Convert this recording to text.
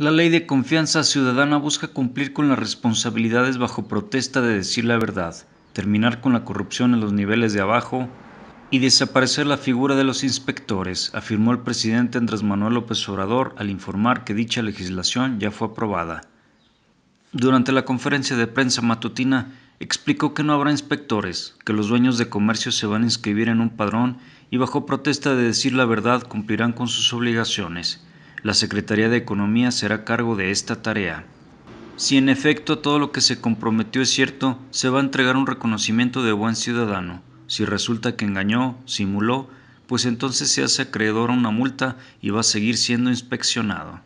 La ley de confianza ciudadana busca cumplir con las responsabilidades bajo protesta de decir la verdad, terminar con la corrupción en los niveles de abajo y desaparecer la figura de los inspectores, afirmó el presidente Andrés Manuel López Obrador al informar que dicha legislación ya fue aprobada. Durante la conferencia de prensa matutina, explicó que no habrá inspectores, que los dueños de comercio se van a inscribir en un padrón y bajo protesta de decir la verdad cumplirán con sus obligaciones. La Secretaría de Economía será cargo de esta tarea. Si en efecto todo lo que se comprometió es cierto, se va a entregar un reconocimiento de buen ciudadano. Si resulta que engañó, simuló, pues entonces se hace acreedor a una multa y va a seguir siendo inspeccionado.